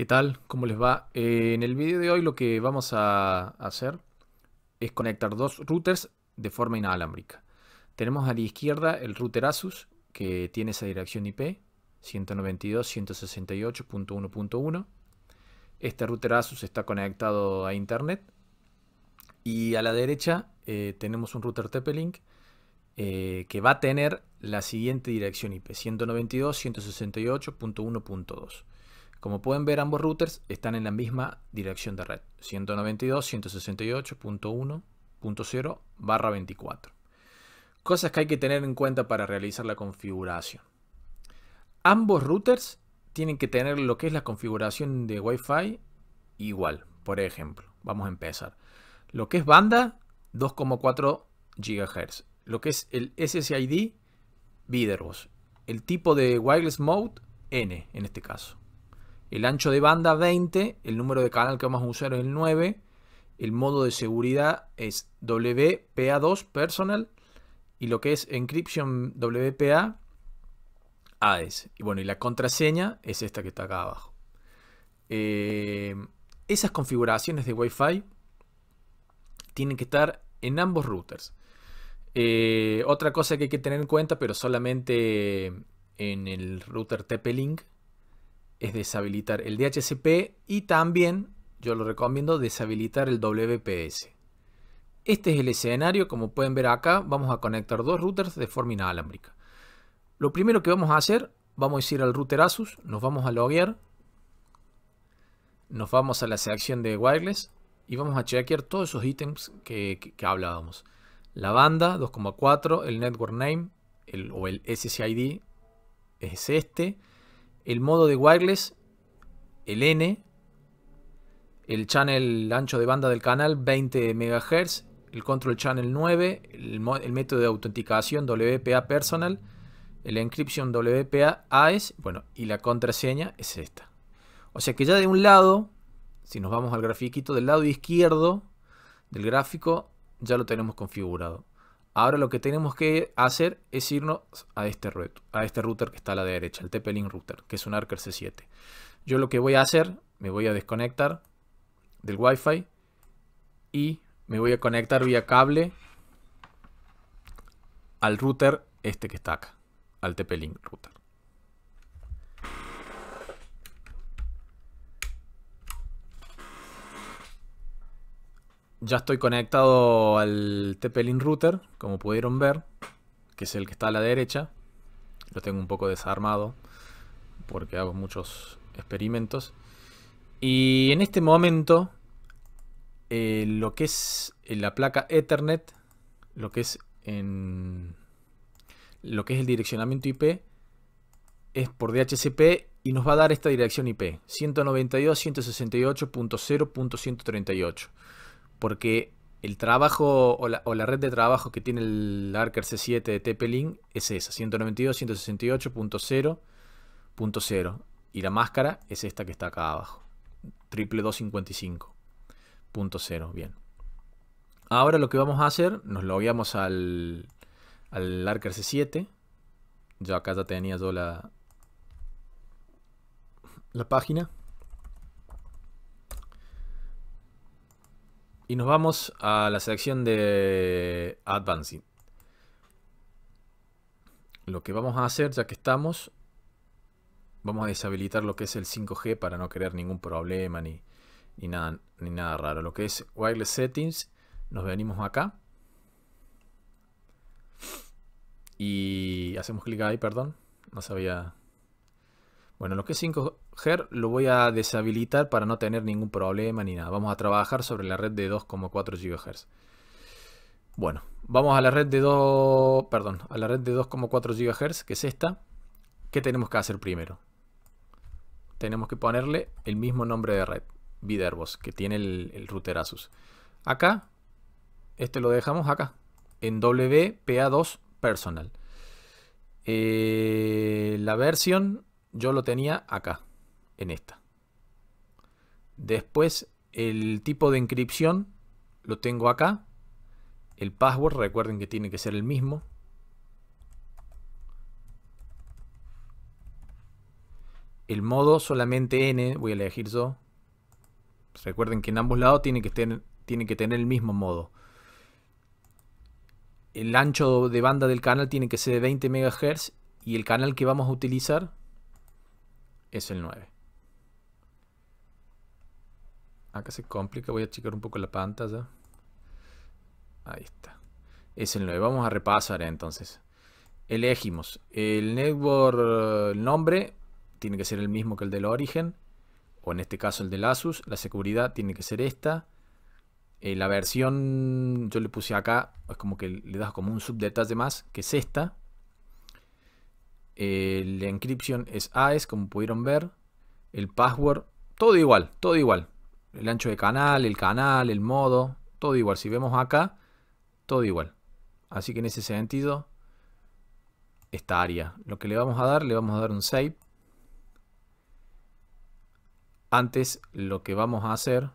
¿Qué tal? ¿Cómo les va? Eh, en el video de hoy lo que vamos a hacer es conectar dos routers de forma inalámbrica. Tenemos a la izquierda el router Asus que tiene esa dirección IP 192.168.1.1. Este router Asus está conectado a internet y a la derecha eh, tenemos un router TP-Link eh, que va a tener la siguiente dirección IP 192.168.1.2. Como pueden ver, ambos routers están en la misma dirección de red, 192.168.1.0 24. Cosas que hay que tener en cuenta para realizar la configuración. Ambos routers tienen que tener lo que es la configuración de Wi-Fi igual. Por ejemplo, vamos a empezar. Lo que es banda, 2,4 GHz. Lo que es el SSID, Biderbos. El tipo de wireless mode, N en este caso. El ancho de banda 20, el número de canal que vamos a usar es el 9, el modo de seguridad es WPA2 Personal y lo que es Encryption WPA AES. Y bueno, y la contraseña es esta que está acá abajo. Eh, esas configuraciones de Wi-Fi tienen que estar en ambos routers. Eh, otra cosa que hay que tener en cuenta, pero solamente en el router TP-Link, es deshabilitar el DHCP y también, yo lo recomiendo, deshabilitar el WPS. Este es el escenario, como pueden ver acá, vamos a conectar dos routers de forma inalámbrica. Lo primero que vamos a hacer, vamos a ir al router ASUS, nos vamos a loguear, nos vamos a la sección de wireless y vamos a chequear todos esos ítems que, hablábamos. La banda 2.4, el network name o el SSID es este el modo de wireless, el N, el channel ancho de banda del canal 20 MHz, el control channel 9, el, método de autenticación WPA personal, el encryption WPA AES, bueno, y la contraseña es esta. O sea que ya de un lado, si nos vamos al grafiquito del lado izquierdo del gráfico, ya lo tenemos configurado. Ahora lo que tenemos que hacer es irnos a este, a este router que está a la derecha, el TP-Link router, que es un Archer C7. Yo lo que voy a hacer, me voy a desconectar del Wi-Fi y me voy a conectar vía cable al router este que está acá, al TP-Link router. Ya estoy conectado al TP-Link router, como pudieron ver, que es el que está a la derecha. Lo tengo un poco desarmado porque hago muchos experimentos. Y en este momento, eh, lo que es eh, la placa Ethernet, lo que es lo que es el direccionamiento IP es por DHCP y nos va a dar esta dirección IP 192.168.0.138 porque el trabajo o la, red de trabajo que tiene el Archer C7 de tp es esa, 192.168.0.0. Y la máscara es esta que está acá abajo, Triple 255.0. Bien. Ahora lo que vamos a hacer, nos lo al, al Archer C7. Yo acá ya tenía yo la, la página. Y nos vamos a la sección de Advancing. Lo que vamos a hacer, ya que estamos, vamos a deshabilitar lo que es el 5G para no crear ningún problema ni, nada, ni nada raro. Lo que es Wireless Settings, nos venimos acá. Y hacemos clic ahí, perdón. No sabía... Bueno, lo que es 5, g lo voy a deshabilitar para no tener ningún problema ni nada. Vamos a trabajar sobre la red de 2,4 GHz. Bueno, vamos a la red de 2, perdón, a la red de 2,4 GHz, que es esta. ¿Qué tenemos que hacer primero? Tenemos que ponerle el mismo nombre de red, Viderbos, que tiene el, router Asus. Acá, este lo dejamos acá, en WPA2 Personal. Eh, la versión yo lo tenía acá en esta. Después el tipo de encripción lo tengo acá. El password, recuerden que tiene que ser el mismo. El modo solamente N, voy a elegir yo. Recuerden que en ambos lados tiene que, tener, tiene que tener el mismo modo. El ancho de banda del canal tiene que ser de 20 MHz y el canal que vamos a utilizar es el 9. Acá se complica, voy a checar un poco la pantalla. Ahí está. Es el 9. Vamos a repasar entonces. Elegimos el network eh, nombre, tiene que ser el mismo que el del origen, o en este caso el del Asus. La seguridad tiene que ser esta. Eh, la versión, yo le puse acá, es como que le das como un subdetalle más, que es esta. La encryption es AES, como pudieron ver. El password, todo igual, todo igual el ancho de canal, el canal, el modo, todo igual. Si vemos acá, todo igual. Así que en ese sentido, esta área. Lo que le vamos a dar, le vamos a dar un save. Antes lo que vamos a hacer,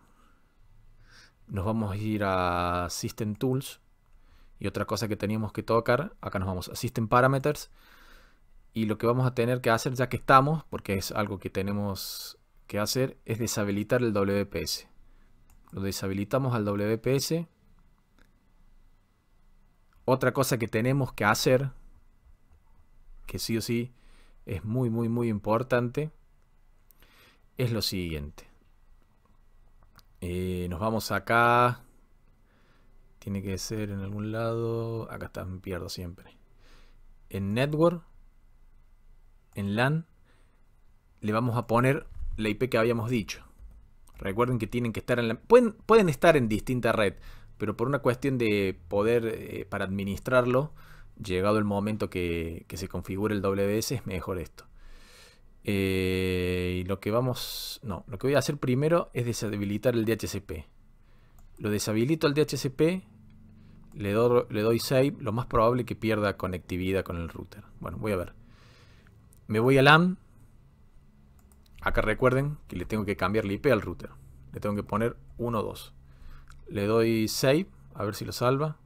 nos vamos a ir a System Tools. Y otra cosa que teníamos que tocar, acá nos vamos a System Parameters. Y lo que vamos a tener que hacer ya que estamos, porque es algo que tenemos que hacer es deshabilitar el WPS. Lo deshabilitamos al WPS. Otra cosa que tenemos que hacer, que sí o sí es muy, muy, muy importante, es lo siguiente. Eh, nos vamos acá. Tiene que ser en algún lado. Acá está, me pierdo siempre. En Network, en LAN, le vamos a poner la IP que habíamos dicho. Recuerden que tienen que estar en la... Pueden, estar en distinta red, pero por una cuestión de poder eh, para administrarlo, llegado el momento que, se configure el WS, es mejor esto. Eh, y lo que vamos... No, lo que voy a hacer primero es deshabilitar el DHCP. Lo deshabilito al DHCP, le, le doy save, lo más probable que pierda conectividad con el router. Bueno, voy a ver. Me voy al LAN, Acá recuerden que le tengo que cambiar la IP al router. Le tengo que poner 1.2. Le doy save, a ver si lo salva.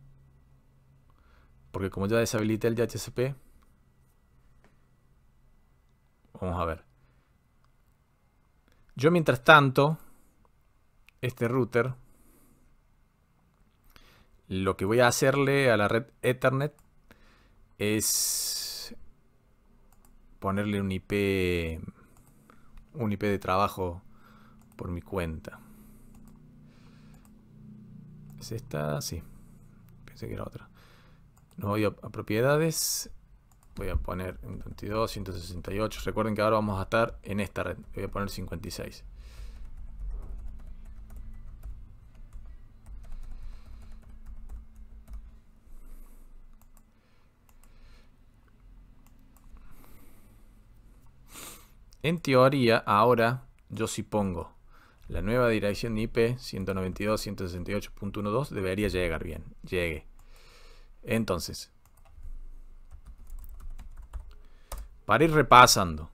Porque como ya deshabilité el DHCP. Vamos a ver. Yo mientras tanto, este router, lo que voy a hacerle a la red Ethernet es ponerle un IP un IP de trabajo por mi cuenta. ¿Es esta? Sí. Pensé que era otra. Nos voy a, propiedades. Voy a poner 22, 168. Recuerden que ahora vamos a estar en esta red. Voy a poner 56. En teoría, ahora yo si pongo la nueva dirección IP 192.168.1.2 debería llegar bien. Llegue. Entonces, para ir repasando,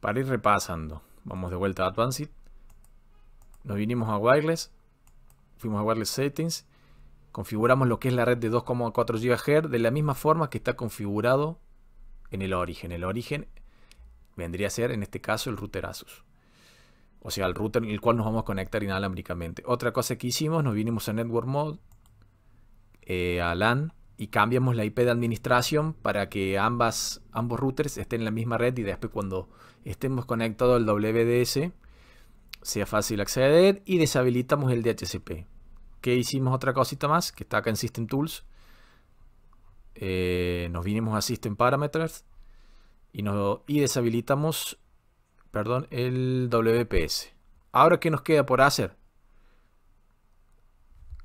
para ir repasando, vamos de vuelta a Advanced. Nos vinimos a Wireless, fuimos a Wireless Settings, configuramos lo que es la red de 2,4 GHz de la misma forma que está configurado en el origen. El origen vendría a ser, en este caso, el router ASUS. O sea, el router en el cual nos vamos a conectar inalámbricamente. Otra cosa que hicimos, nos vinimos a Network Mode, eh, a LAN, y cambiamos la IP de administración para que ambas, ambos routers estén en la misma red y después cuando estemos conectados al WDS sea fácil acceder y deshabilitamos el DHCP. ¿Qué hicimos otra cosita más? Que está acá en System Tools. Eh, nos vinimos a System Parameters y, nos, y deshabilitamos perdón, el WPS. Ahora, ¿qué nos queda por hacer?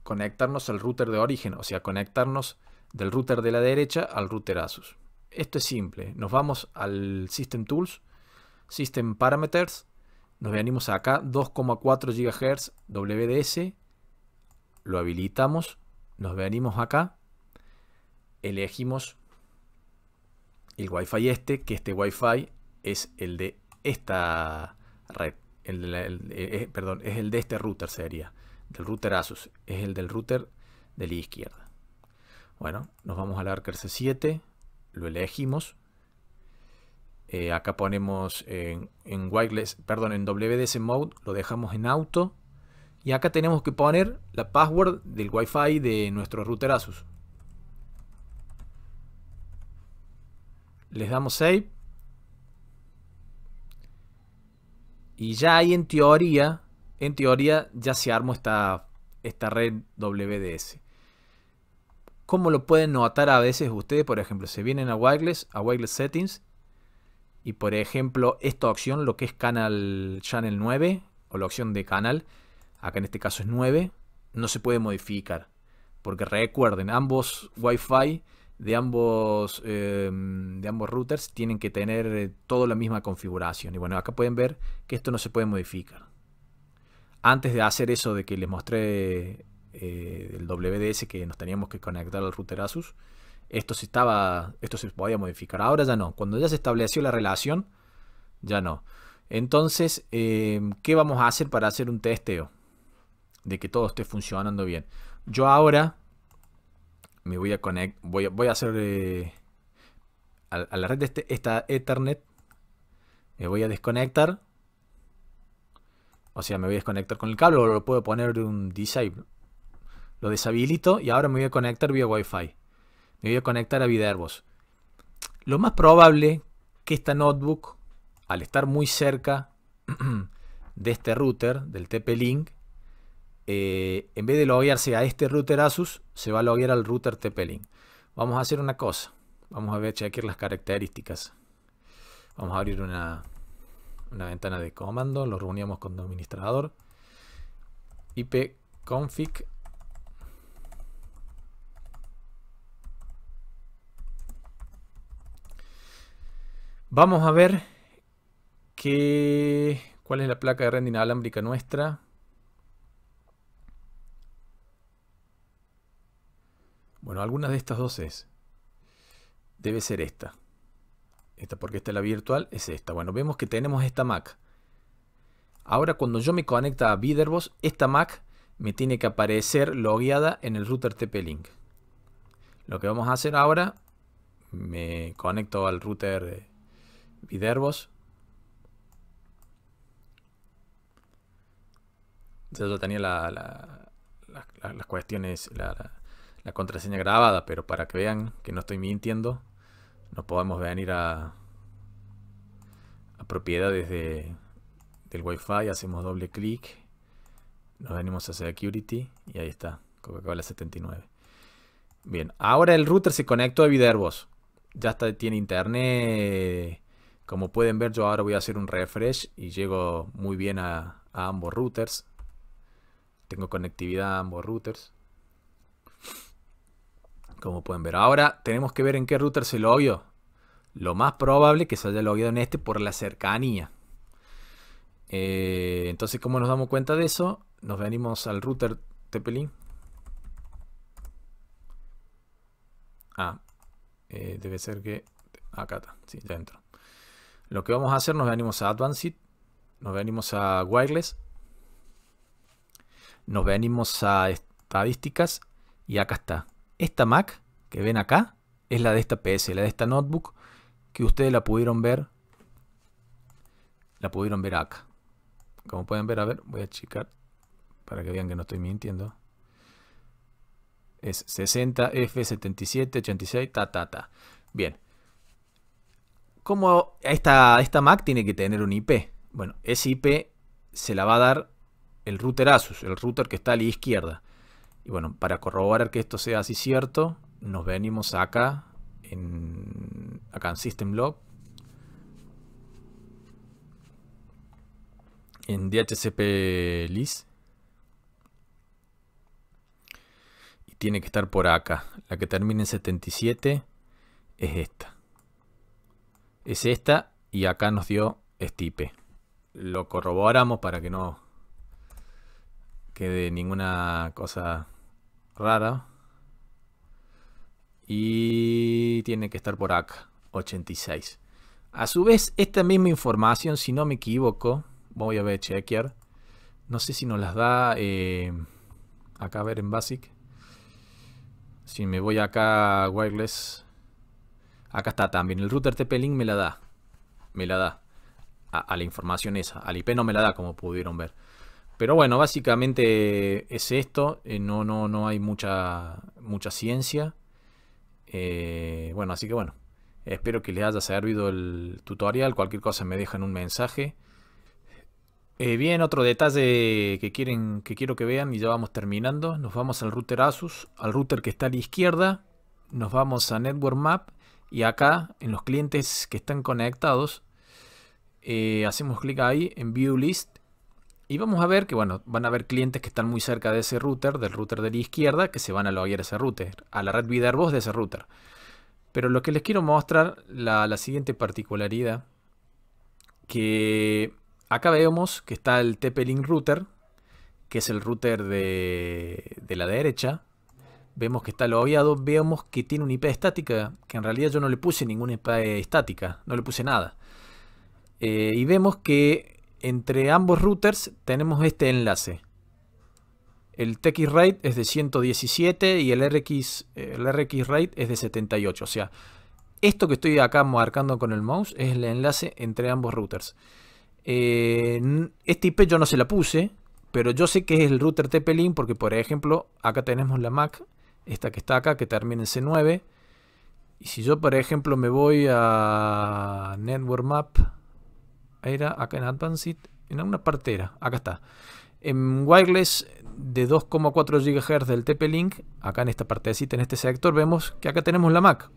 Conectarnos al router de origen, o sea, conectarnos del router de la derecha al router ASUS. Esto es simple. Nos vamos al System Tools, System Parameters, nos venimos acá, 2,4 GHz WDS, lo habilitamos, nos venimos acá elegimos el Wi-Fi este, que este Wi-Fi es el de esta red. El eh, eh, perdón, es el de este router sería, del router Asus, es el del router de la izquierda. Bueno, nos vamos al Archer C7, lo elegimos. Eh, acá ponemos en, en, wireless, perdón, en WDS mode, lo dejamos en auto. Y acá tenemos que poner la password del Wi-Fi de nuestro router Asus. Les damos save. Y ya ahí en teoría, en teoría ya se armó esta, esta red WDS. Cómo lo pueden notar a veces ustedes, por ejemplo, se vienen a Wireless, a Wireless Settings, y por ejemplo esta opción, lo que es Canal Channel 9, o la opción de canal, acá en este caso es 9, no se puede modificar. Porque recuerden, ambos Wi-Fi de ambos, em, de ambos routers tienen que tener eh, toda la misma configuración. Y bueno, acá pueden ver que esto no se puede modificar. Antes de hacer eso de que les mostré eh, el WDS que nos teníamos que conectar al router Asus, esto se, estaba, esto se podía modificar. Ahora ya no. Cuando ya se estableció la relación, ya no. Entonces, em, ¿qué vamos a hacer para hacer un testeo? De que todo esté funcionando bien. Yo ahora me voy a conectar, voy a, hacer eh, a, la red de este, esta Ethernet, me voy a desconectar, o sea, me voy a desconectar con el cable o lo puedo poner un disable. Lo deshabilito y ahora me voy a conectar vía Wi-Fi. Me voy a conectar a Vidervos. Lo más probable que esta notebook, al estar muy cerca de este router, del TP-Link, eh, en vez de loguearse a este router Asus, se va a loguear al router tp Vamos a hacer una cosa. Vamos a ver, chequear las características. Vamos a abrir una, una ventana de comando. Lo reunimos con el administrador. ipconfig Vamos a ver que, cuál es la placa de red alámbrica nuestra. Bueno, alguna de estas dos es. Debe ser esta. Esta porque esta es la virtual, es esta. Bueno, vemos que tenemos esta Mac. Ahora cuando yo me conecta a Viderbos, esta Mac me tiene que aparecer logueada en el router TP-Link. Lo que vamos a hacer ahora, me conecto al router Viderbos. Yo ya tenía las cuestiones, la contraseña grabada, pero para que vean que no estoy mintiendo, nos podemos venir a, propiedades de, del Wi-Fi, hacemos doble clic, nos venimos a Security y ahí está, Coca-Cola 79. Bien, ahora el router se conectó a Viderbos. Ya está, tiene internet. Como pueden ver, yo ahora voy a hacer un refresh y llego muy bien a ambos routers. Tengo conectividad a ambos routers como pueden ver. Ahora tenemos que ver en qué router se logueó. Lo más probable que se haya logueado en este por la cercanía. Eh, entonces, ¿cómo nos damos cuenta de eso? Nos venimos al router Tepelin. Ah, eh, debe ser que... Acá está, sí, ya Lo que vamos a hacer, nos venimos a Advanced, nos venimos a Wireless, nos venimos a Estadísticas y acá está. Esta Mac que ven acá es la de esta PS, la de esta notebook que ustedes la pudieron ver. La pudieron ver acá. Como pueden ver, a ver, voy a checar para que vean que no estoy mintiendo. Es 60F7786, ta, ta, ta. Bien. Como esta, esta Mac tiene que tener un IP? Bueno, ese IP se la va a dar el router Asus, el router que está a la izquierda. Y bueno, para corroborar que esto sea así cierto, nos venimos acá, en, acá en System Log. En DHCP List. Y tiene que estar por acá. La que termina en 77 es esta. Es esta y acá nos dio este IP. Lo corroboramos para que no de ninguna cosa rara. Y tiene que estar por acá, 86. A su vez, esta misma información, si no me equivoco, voy a ver chequear. No sé si nos las da eh, acá a ver en Basic. Si me voy acá Wireless. Acá está también. El router TP-Link me la da. Me la da. A, a, la información esa. Al IP no me la da como pudieron ver. Pero bueno, básicamente es esto. Eh, no, no, no hay mucha, mucha ciencia. Eh, bueno, así que bueno. Espero que les haya servido el tutorial. Cualquier cosa me dejan un mensaje. Eh, bien, otro detalle que, quieren, que quiero que vean y ya vamos terminando. Nos vamos al router Asus, al router que está a la izquierda. Nos vamos a Network Map y acá en los clientes que están conectados hacemos clic ahí en View List y vamos a ver que, bueno, van a haber clientes que están muy cerca de ese router, del router de la izquierda, que se van a loguear ese router, a la red Vidarbos de ese router. Pero lo que les quiero mostrar, la, la siguiente particularidad, que acá vemos que está el TP-Link router, que es el router de, la derecha. Vemos que está logueado, vemos que tiene una IP estática, que en realidad yo no le puse ninguna IP estática, no le puse nada. Eh, y vemos que entre ambos routers tenemos este enlace. El TX rate es de 117 y el RX, el RX rate es de 78. O sea, esto que estoy acá marcando con el mouse es el enlace entre ambos routers. Eh, este IP yo no se la puse, pero yo sé que es el router TP-Link porque, por ejemplo, acá tenemos la MAC, esta que está acá, que termina en C9. Y si yo, por ejemplo, me voy a Network Map, era acá en Advanced, en alguna partera. acá está. En wireless de 2,4 GHz del TP-Link, acá en esta parte de partecita, en este sector, vemos que acá tenemos la MAC.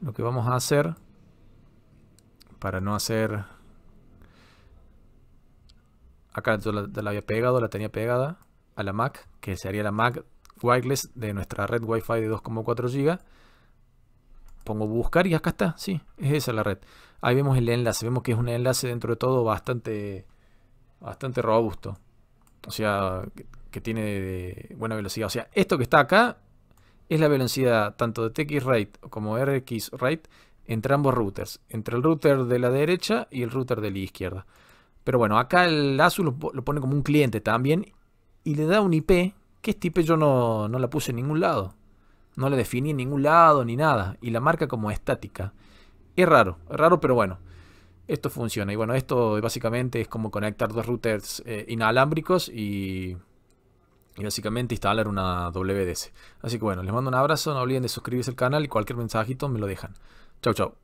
Lo que vamos a hacer, para no hacer... Acá yo la, había pegado, la tenía pegada a la MAC, que sería la MAC wireless de nuestra red Wi-Fi de 2,4 GHz pongo buscar y acá está, sí, es esa la red. Ahí vemos el enlace, vemos que es un enlace dentro de todo bastante, bastante robusto. O sea, que, tiene buena velocidad. O sea, esto que está acá es la velocidad tanto de TX rate como RX rate entre ambos routers. Entre el router de la derecha y el router de la izquierda. Pero bueno, acá el azul lo, pone como un cliente también y le da un IP, que este IP yo no, no la puse en ningún lado. No le definí en ningún lado ni nada. Y la marca como estática. Es raro, es raro, pero bueno. Esto funciona. Y bueno, esto básicamente es como conectar dos routers eh, inalámbricos y, y básicamente instalar una WDS. Así que bueno, les mando un abrazo. No olviden de suscribirse al canal y cualquier mensajito me lo dejan. Chau, chau.